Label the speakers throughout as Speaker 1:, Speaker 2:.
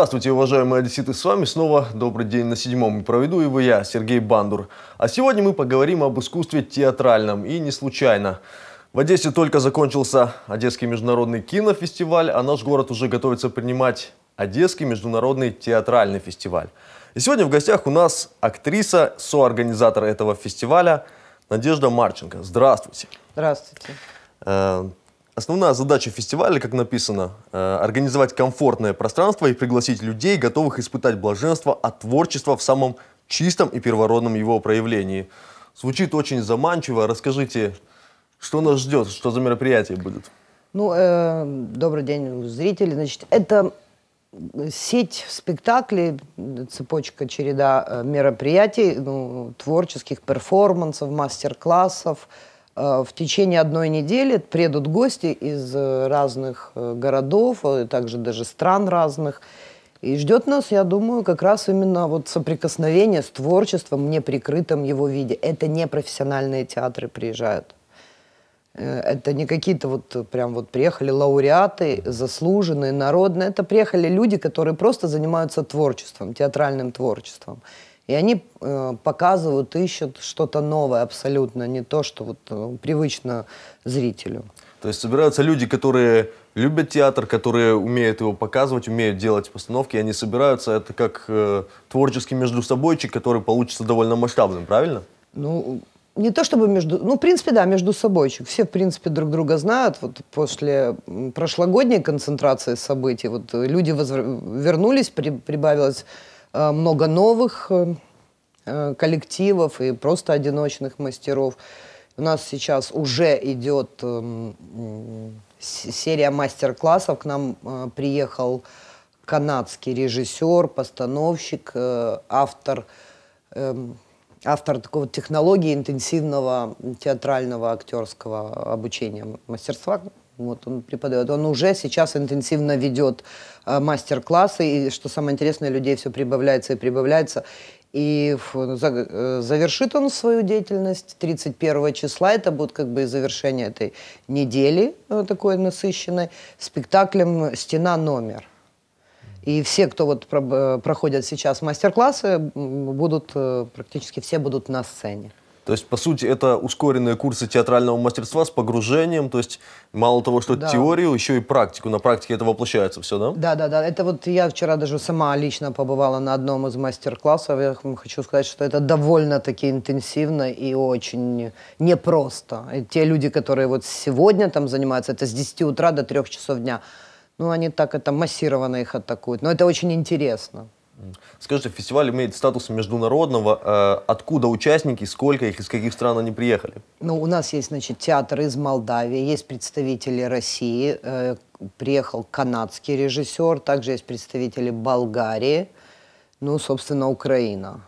Speaker 1: Здравствуйте, уважаемые одесситы, с вами снова «Добрый день на седьмом». проведу его я, Сергей Бандур. А сегодня мы поговорим об искусстве театральном, и не случайно. В Одессе только закончился Одесский международный кинофестиваль, а наш город уже готовится принимать Одесский международный театральный фестиваль. И сегодня в гостях у нас актриса, соорганизатор этого фестиваля Надежда Марченко. Здравствуйте. Здравствуйте. Э, Основная задача фестиваля, как написано, э, организовать комфортное пространство и пригласить людей, готовых испытать блаженство от творчества в самом чистом и первородном его проявлении. Звучит очень заманчиво. Расскажите, что нас ждет, что за мероприятие будет?
Speaker 2: Ну, э, добрый день, зрители. Значит, это сеть спектаклей, цепочка череда э, мероприятий, ну, творческих перформансов, мастер-классов, Э, в течение одной недели приедут гости из э, разных э, городов, также даже стран разных. И ждет нас, я думаю, как раз именно вот соприкосновение с творчеством, неприкрытым его виде. Это не профессиональные театры приезжают. Это не какие-то вот прям вот приехали лауреаты, заслуженные, народные. Это приехали люди, которые просто занимаются творчеством, театральным творчеством. И они э, показывают, ищут что-то новое абсолютно, не то, что вот э, привычно зрителю.
Speaker 1: То есть собираются люди, которые любят театр, которые умеют его показывать, умеют делать постановки, они собираются, это как э, творческий между собойчик, который получится довольно масштабным,
Speaker 2: правильно? Ну, не то чтобы между... Ну, в принципе, да, между собойчик. Все, в принципе, друг друга знают. Вот после прошлогодней концентрации событий вот э, люди возвр... вернулись, при... прибавилось Э, много новых э, э, коллективов и просто одиночных мастеров. У нас сейчас уже идет серия мастер-классов. К нам приехал канадский режиссер, постановщик, автор, автор такого технологии интенсивного театрального актерского обучения мастерства, вот он преподает. Он уже сейчас интенсивно ведет э, мастер-классы, и, что самое интересное, людей все прибавляется и прибавляется. И э, завершит он свою деятельность 31 числа. Это будет как бы и завершение этой недели э, такой насыщенной спектаклем «Стена номер». И все, кто вот э, проходят сейчас мастер-классы, будут, э, практически все будут на сцене.
Speaker 1: То есть, по сути, это ускоренные курсы театрального мастерства с погружением, то есть мало того, что да. теорию, еще и практику. На практике это воплощается все, да?
Speaker 2: Да, да, да. Это вот я вчера даже сама лично побывала на одном из мастер-классов. Я хочу сказать, что это довольно-таки интенсивно и очень непросто. И те люди, которые вот сегодня там занимаются, это с 10 утра до 3 часов дня, ну, они так это массированно их атакуют. Но это очень интересно.
Speaker 1: Скажите, фестиваль имеет статус международного. Э, откуда участники, сколько их, из каких стран они приехали?
Speaker 2: Ну, у нас есть, значит, театр из Молдавии, есть представители России, э, приехал канадский режиссер, также есть представители Болгарии, ну, собственно, Украина.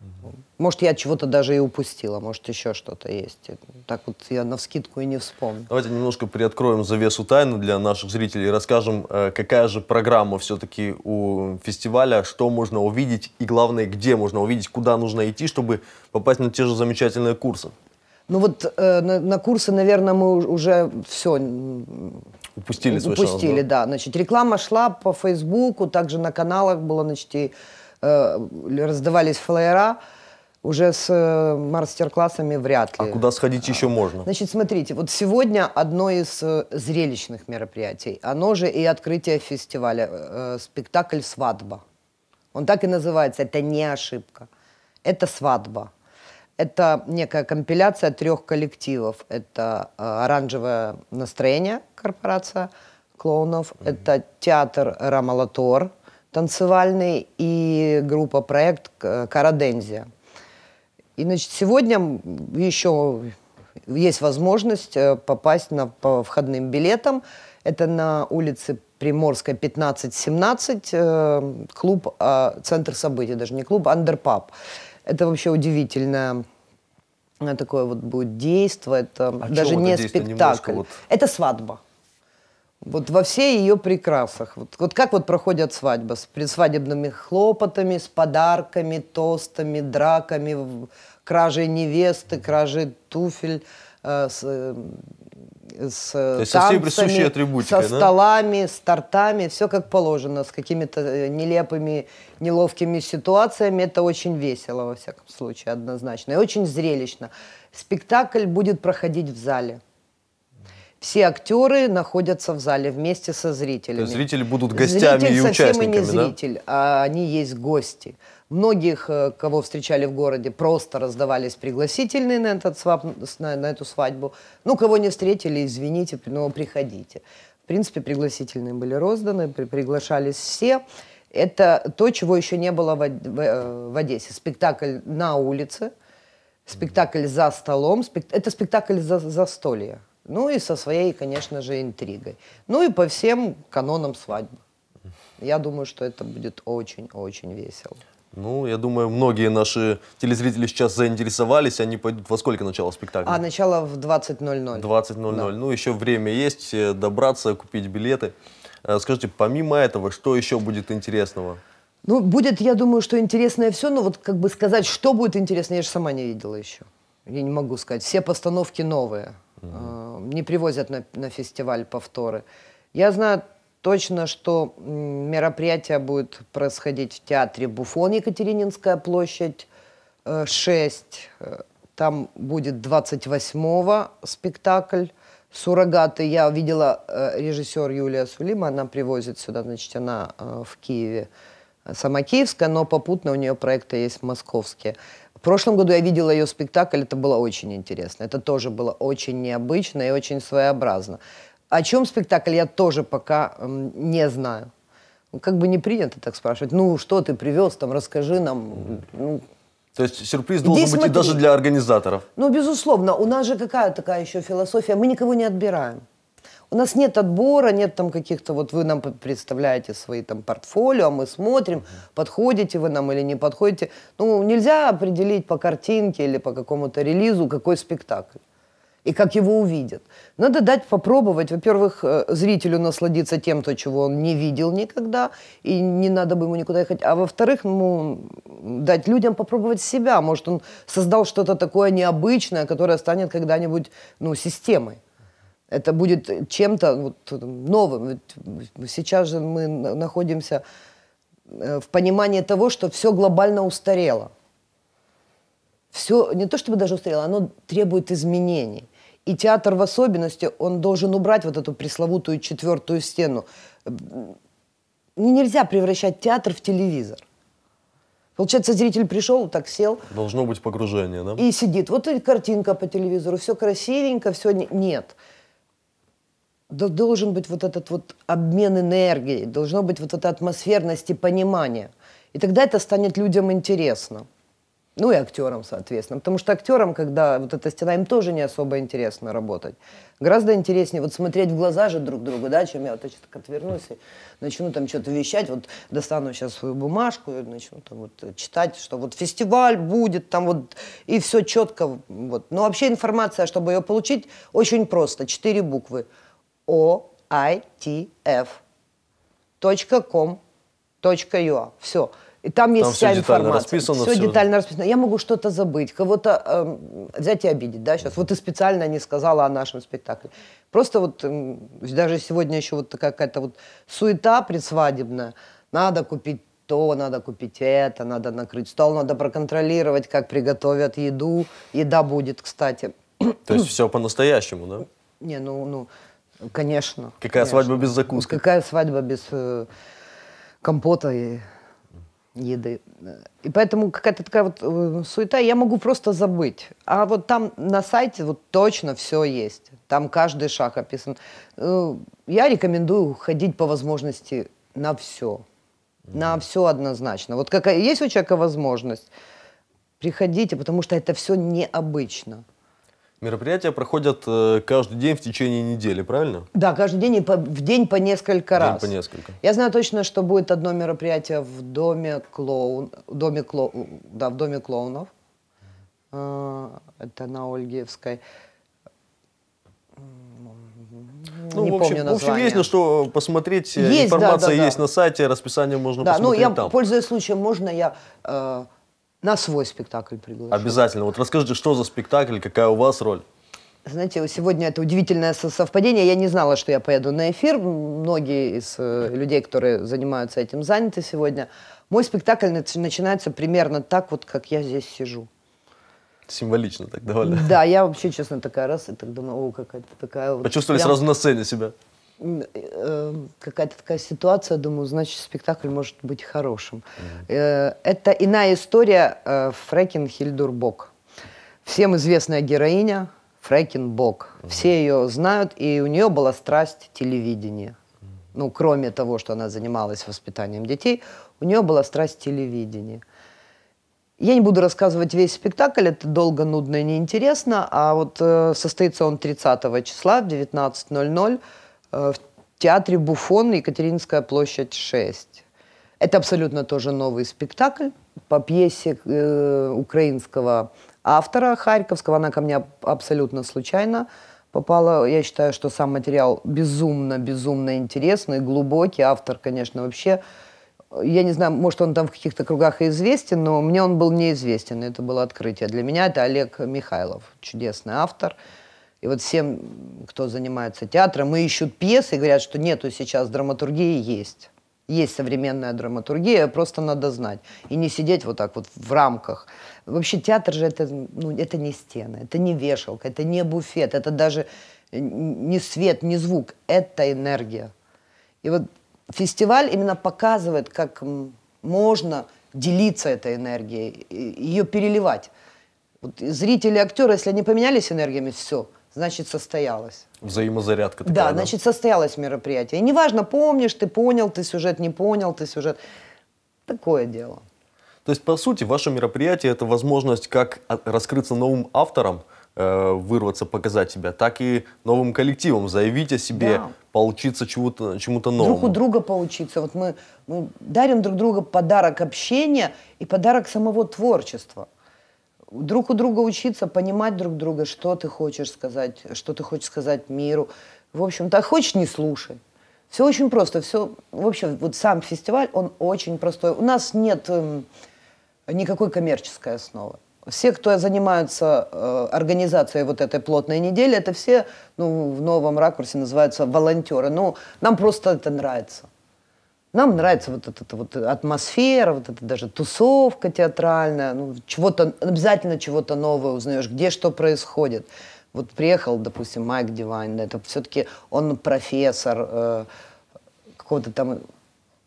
Speaker 2: Угу. Может, я чего-то даже и упустила, может, еще что-то есть. Так вот я на вскидку и не вспомню.
Speaker 1: Давайте немножко приоткроем завесу тайны для наших зрителей и расскажем, э, какая же программа все-таки у фестиваля, что можно увидеть и, главное, где можно увидеть, куда нужно идти, чтобы попасть на те же замечательные курсы.
Speaker 2: Ну вот э, на, на курсы, наверное, мы уже все упустили, упустили, шанс, да? да. Значит, реклама шла по Фейсбуку, также на каналах было, значит, и э, раздавались флайера уже с э, мастер-классами вряд а ли. А куда
Speaker 1: сходить еще можно?
Speaker 2: Значит, смотрите, вот сегодня одно из э, зрелищных мероприятий, оно же и открытие фестиваля, э, спектакль «Свадьба». Он так и называется, это не ошибка, это «Свадьба». Это некая компиляция трех коллективов. Это «Оранжевое настроение» корпорация клоунов, mm-hmm. это театр «Рамалатор», танцевальный и группа проект «Карадензия». И, значит, сегодня еще есть возможность э, попасть на, по входным билетам. Это на улице Приморская, 15-17, э, клуб, а, центр событий, даже не клуб, а андерпаб. Это вообще удивительное э, такое вот будет действие. это а даже не спектакль. Немножко, вот... Это свадьба. Вот во всей ее прекрасах. Вот, вот как вот проходят свадьбы? С предсвадебными хлопотами, с подарками, тостами, драками, кражей невесты, кражей туфель, э, с, э, с э, танцами, со, всей атрибутикой, со да? столами, да? с тортами. Все как положено, с какими-то э, нелепыми, неловкими ситуациями. Это очень весело, во всяком случае, однозначно. И очень зрелищно. Спектакль будет проходить в зале все актеры находятся в зале вместе со зрителями. То зрители
Speaker 1: будут гостями зритель и участниками, совсем и не
Speaker 2: зритель, а они есть гости. Многих, э, кого встречали в городе, просто раздавались пригласительные на, этот свап, на, на эту свадьбу. Ну, кого не встретили, извините, но приходите. В принципе, пригласительные были розданы, при, приглашались все. Это то, чего еще не было в, в, э, в Одессе. Спектакль на улице, спектакль за столом, спект... это спектакль за застолье. Ну и со своей, конечно же, интригой. Ну и по всем канонам свадьбы. Я думаю, что это будет очень-очень весело.
Speaker 1: Ну, я думаю, многие наши телезрители сейчас заинтересовались. Они пойдут во сколько начало спектакля? А,
Speaker 2: начало в 20.00.
Speaker 1: 20.00. Да. Ну, еще время есть э, добраться, купить билеты. Э, скажите, помимо этого, что еще будет интересного?
Speaker 2: Ну, будет, я думаю, что интересное все, но вот как бы сказать, что будет интересно, я же сама не видела еще. Я не могу сказать. Все постановки новые mm-hmm. не привозят на, на фестиваль повторы. Я знаю точно, что мероприятие будет происходить в театре Буфон, Екатерининская площадь, 6. Э, э, там будет 28-го спектакль. Суррогаты я видела режиссер Юлия Сулима, она привозит сюда, значит, она в Киеве сама киевская, но попутно у нее проекты есть московские прошлом году я видела ее спектакль, это было очень интересно. Это тоже было очень необычно и очень своеобразно. О чем спектакль, я тоже пока не знаю. Ну, как бы не принято так спрашивать. Ну, что ты привез, там, расскажи нам. Ну, то есть сюрприз должен Здесь быть смотри. и даже для организаторов. Ну, безусловно. У нас же какая такая еще философия? Мы никого не отбираем. У нас нет отбора, нет там каких-то, вот вы нам представляете свои там портфолио, а мы смотрим, подходите вы нам или не подходите. Ну, нельзя определить по картинке или по какому-то релизу, какой спектакль и как его увидят. Надо дать попробовать, во-первых, э, зрителю насладиться тем, то, чего он не видел никогда, и не надо бы ему никуда ехать, а во-вторых, ну, дать людям попробовать себя. Может, он создал что-то такое необычное, которое станет когда-нибудь ну, системой. Это будет чем-то вот новым. Ведь сейчас же мы находимся э, в понимании того, что все глобально устарело. Все не то чтобы даже устарело, оно требует изменений. И театр в особенности, он должен убрать вот эту пресловутую четвертую стену. Нельзя превращать театр в телевизор. Получается, зритель пришел, так сел.
Speaker 1: Должно быть погружение, да? И
Speaker 2: сидит. Вот и картинка по телевизору, все красивенько, все... Нет. Нет должен быть вот этот вот обмен энергией, должно быть вот эта атмосферность и понимание. И тогда это станет людям интересно. Ну и актерам, соответственно. Потому что актерам, когда вот эта стена, им тоже не особо интересно работать. Гораздо интереснее вот смотреть в глаза же друг другу, да, чем я вот сейчас так отвернусь и начну там что-то вещать. Вот достану сейчас свою бумажку и начну там вот читать, что вот фестиваль будет там вот, и все четко. Вот. Но вообще информация, чтобы ее получить, очень просто. Четыре буквы – oitf.com.ua. А. Все. И там есть там вся все информация. Расписано, все, все детально расписано. Я могу что-то забыть, кого-то э, взять и обидеть, да, сейчас. Вот ты специально не сказала о нашем спектакле. Просто вот э, даже сегодня еще вот такая какая-то вот суета предсвадебная. Надо купить то, надо купить это, надо накрыть стол, надо проконтролировать, как приготовят еду. Еда будет, кстати.
Speaker 1: То есть все по-настоящему, да?
Speaker 2: Не, ну, ну, Конечно. Какая конечно.
Speaker 1: свадьба без закуски?
Speaker 2: Какая свадьба без э, компота и еды. И поэтому какая-то такая вот э, суета, я могу просто забыть. А вот там на сайте вот точно все есть. Там каждый шаг описан. Э, я рекомендую ходить по возможности на все. Mm. На все однозначно. Вот какая есть у человека возможность, приходите, потому что это все необычно.
Speaker 1: Мероприятия проходят э, каждый день в течение недели, правильно?
Speaker 2: Да, каждый день и по, в день по несколько раз. День по несколько. Я знаю точно, что будет одно мероприятие в доме клоун, доме кло, да, в доме клоунов. Э, это на Ольгиевской. Ну, не в общем, помню название. В общем, есть на
Speaker 1: что посмотреть. Э, есть, Информация да, да, да. есть на сайте, расписание можно да, ну, посмотреть ну, я, там. Пользуясь
Speaker 2: случаем, можно я э, на свой спектакль приглашу.
Speaker 1: Обязательно. Вот расскажите, что за спектакль, какая у вас роль?
Speaker 2: Знаете, сегодня это удивительное совпадение. Я не знала, что я поеду на эфир. Многие из э, людей, которые занимаются этим, заняты сегодня. Мой спектакль начинается примерно так, вот как я здесь сижу.
Speaker 1: Символично так довольно.
Speaker 2: Да, я вообще, честно, такая раз и так думаю, о, какая-то такая вот. Почувствовали прям... сразу на сцене себя? Э, эм, какая-то такая ситуация, думаю, значит, спектакль может быть хорошим. Mm-hmm. Это иная история э, Фрекин Хильдурбок. Всем известная героиня Фрекин Бок. Mm-hmm. Все ее знают, и у нее была страсть телевидения. Mm-hmm. Ну, кроме того, что она занималась воспитанием детей, у нее была страсть телевидения. Я не буду рассказывать весь спектакль, это долго, нудно и неинтересно, а вот э, состоится он 30 числа в 19.00 Э, в театре Буфон Екатеринская площадь 6. Это абсолютно тоже новый спектакль по пьесе э, украинского автора Харьковского. Она ко мне абсолютно случайно попала. Я считаю, что сам материал безумно-безумно интересный, глубокий. Автор, конечно, вообще... Э, я не знаю, может, он там в каких-то кругах и известен, но мне он был неизвестен. Это было открытие. Для меня это Олег Михайлов, чудесный автор. Автор и вот всем, кто занимается театром, мы ищут пьесы, и говорят, что нету сейчас драматургии, есть. Есть современная драматургия, просто надо знать. И не сидеть вот так вот в рамках. Вообще театр же это, ну, это не стены, это не вешалка, это не буфет, это даже не свет, не звук, это энергия. И вот фестиваль именно показывает, как можно делиться этой энергией, ее переливать. Вот зрители актеры, если они поменялись энергиями, все значит, состоялось.
Speaker 1: Взаимозарядка такая.
Speaker 2: Да, да? значит, состоялось мероприятие. И неважно, помнишь, ты понял, ты сюжет не понял, ты сюжет. Такое дело.
Speaker 1: То есть, по сути, ваше мероприятие – это возможность как а, раскрыться новым автором, э, вырваться, показать себя, так и новым коллективом заявить о себе, да. поучиться чему-то чему новому. Друг у
Speaker 2: друга поучиться. Вот мы, мы дарим друг другу подарок общения и подарок самого творчества друг у друга учиться, понимать друг друга, что ты хочешь сказать, что ты хочешь сказать миру. В общем, так хочешь, не слушай. Все очень просто. Все, в общем, вот сам фестиваль, он очень простой. У нас нет э, никакой коммерческой основы. Все, кто занимаются э, организацией вот этой плотной недели, это все ну, в новом ракурсе называются волонтеры. Ну, нам просто это нравится. Нам нравится вот эта вот атмосфера, вот эта даже тусовка театральная, ну, чего-то, обязательно чего-то новое узнаешь, где что происходит. Вот приехал, допустим, Майк Дивайн, это все-таки он профессор э, какого-то там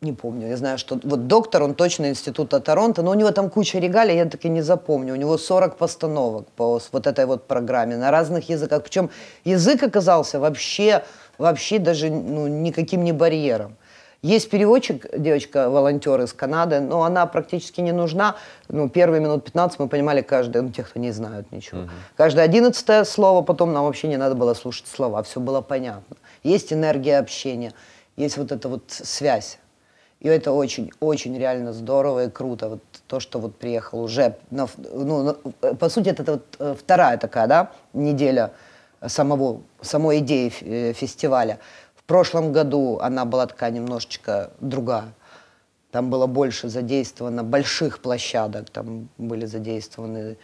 Speaker 2: не помню, я знаю, что вот доктор, он точно института Торонто, но у него там куча регалий, я так и не запомню. У него 40 постановок по вот этой вот программе на разных языках. Причем язык оказался вообще, вообще даже ну, никаким не барьером. Есть переводчик, девочка-волонтер из Канады, но она практически не нужна. Ну, первые минут 15 мы понимали каждый, ну, те, кто не знают ничего. Uh -huh. Каждое одиннадцатое слово, потом нам вообще не надо было слушать слова, все было понятно. Есть энергия общения, есть вот эта вот связь. И это очень-очень реально здорово и круто. Вот то, что вот приехал уже, на, ну, на, э, по сути, это вот э, вторая такая, да, неделя самого, самой идеи э, фестиваля прошлом году она была такая немножечко другая. Там было больше задействовано больших площадок. Там были задействованы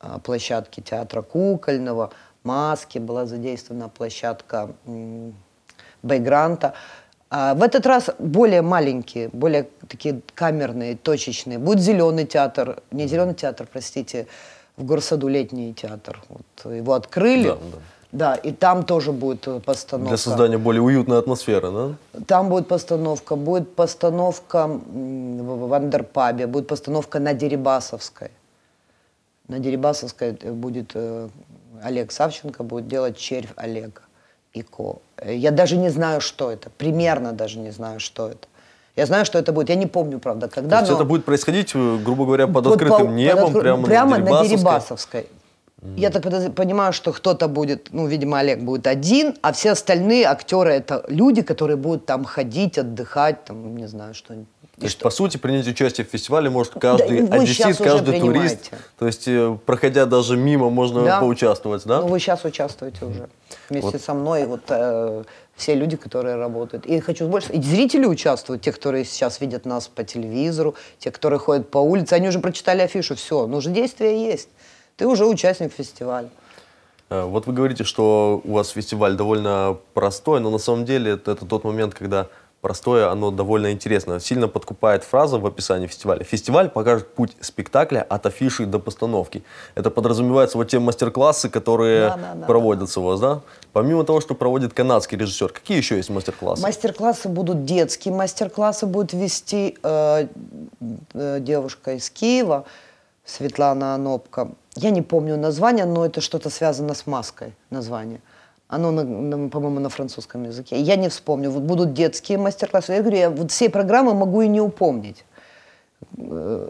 Speaker 2: а, площадки театра кукольного, маски, была задействована площадка Бейгранта. А в этот раз более маленькие, более такие камерные, точечные. Будет зеленый театр, не зеленый театр, простите, в Горсаду летний театр. Вот его открыли. Да, да. Да, и там тоже будет э, постановка. Для создания
Speaker 1: более уютной атмосферы, да?
Speaker 2: Там будет постановка. Будет постановка в Андерпабе, будет постановка на Дерибасовской. На Дерибасовской э, будет э, Олег Савченко, будет делать червь Олега и Ко. Я даже не знаю, что это. Примерно даже не знаю, что это. Я знаю, что это будет. Я не помню, правда, когда. То есть но... это будет
Speaker 1: происходить, грубо говоря, под вот открытым по, небом, под откры... прямо, прямо на Дерибасовской. На Дерибасовской.
Speaker 2: Я так понимаю, что кто-то будет, ну, видимо, Олег будет один, а все остальные актеры это люди, которые будут там ходить, отдыхать, там, не знаю, что-нибудь.
Speaker 1: То есть, что? по сути, принять участие в фестивале может каждый да, одессит, каждый турист. То есть, э, проходя даже мимо, можно да. поучаствовать, да?
Speaker 2: Ну, вы сейчас участвуете уже. Вместе вот. со мной вот э, все люди, которые работают. И хочу больше... И зрители участвуют, те, которые сейчас видят нас по телевизору, те, которые ходят по улице. Они уже прочитали афишу, все, ну же действие есть ты уже участник фестиваля.
Speaker 1: Э, вот вы говорите, что у вас фестиваль довольно простой, но на самом деле это, это тот момент, когда простое, оно довольно интересно. Сильно подкупает фраза в описании фестиваля. Фестиваль покажет путь спектакля от афиши до постановки. Это подразумевается вот те мастер-классы, которые да, да, да, проводятся да, да. у вас, да? Помимо того, что проводит канадский режиссер, какие еще есть мастер-классы?
Speaker 2: Мастер-классы будут детские, мастер-классы будет вести э, э, девушка из Киева, Светлана Анопка. Я не помню название, но это что-то связано с маской название. Оно, по-моему, на французском языке. Я не вспомню. Вот будут детские мастер-классы. Я говорю, я вот все программы могу и не упомнить. Э,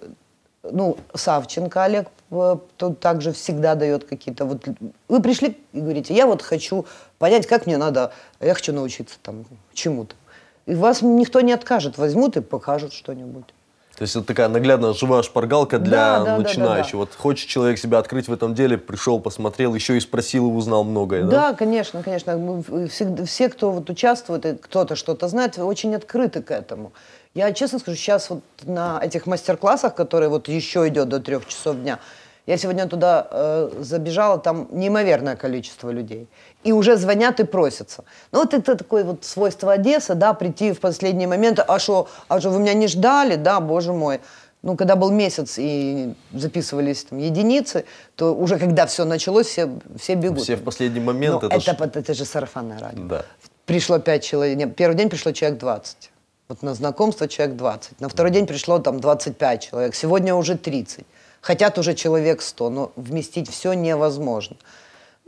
Speaker 2: ну, Савченко Олег э, тут также всегда дает какие-то вот... Вы пришли и говорите, я вот хочу понять, как мне надо, я хочу научиться там чему-то. И вас никто не откажет, возьмут и покажут что-нибудь.
Speaker 1: То есть это такая наглядная живая шпаргалка для да, да, начинающего. Да, да, да. Вот хочет человек себя открыть в этом деле, пришел, посмотрел, еще и спросил и узнал многое. Да, да
Speaker 2: конечно, конечно. Э, все, все, кто вот участвует, э, кто-то что-то знает, очень открыты к этому. Я честно скажу, сейчас вот на этих мастер-классах, которые вот еще идет до трех часов дня, я сегодня туда э, забежала, там неимоверное количество людей и уже звонят и просятся. Ну вот это такое вот свойство Одессы, да, прийти в последний момент, а что, а что вы меня не ждали, да, боже мой. Ну, когда был месяц и записывались там единицы, то уже когда все началось, все, все бегут. Все
Speaker 1: в последний момент. Ну, это, это, ж...
Speaker 2: это, это же сарафанное радио. Да. Пришло пять человек, нет, первый день пришло человек 20. Вот на знакомство человек 20. На второй день пришло там 25 человек, сегодня уже 30. Хотят уже человек 100, но вместить все невозможно.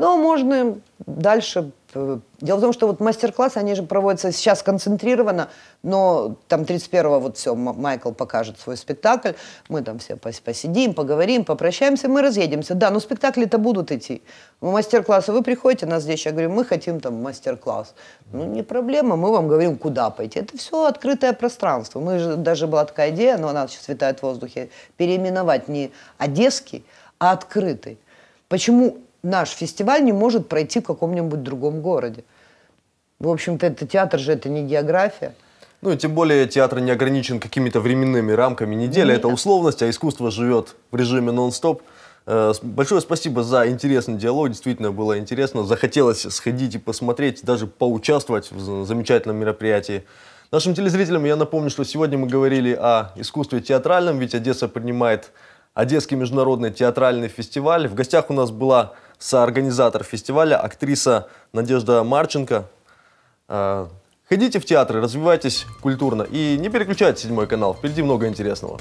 Speaker 2: Но можно дальше э, Дело в том, что вот мастер-классы, они же проводятся сейчас концентрированно, но там 31-го вот все, Майкл покажет свой спектакль, мы там все посидим, поговорим, попрощаемся, мы разъедемся. Да, но спектакли-то будут идти. Мастер-классы, вы приходите, нас здесь, я говорю, мы хотим там мастер-класс. Ну, не проблема, мы вам говорим, куда пойти. Это все открытое пространство. Мы же, даже была такая идея, но она сейчас витает в воздухе, переименовать не одесский, а открытый. Почему наш фестиваль не может пройти в каком-нибудь другом городе. В общем-то, это театр же, это не география.
Speaker 1: Ну и тем более театр не ограничен какими-то временными рамками недели. Нет. Это условность, а искусство живет в режиме нон-стоп. Э, большое спасибо за интересный диалог, действительно было интересно. Захотелось сходить и посмотреть, даже поучаствовать в замечательном мероприятии. Нашим телезрителям я напомню, что сегодня мы говорили о искусстве театральном, ведь Одесса принимает Одесский международный театральный фестиваль. В гостях у нас была соорганизатор фестиваля, актриса Надежда Марченко. А, ходите в театры, развивайтесь культурно и не переключайте седьмой канал, впереди много интересного.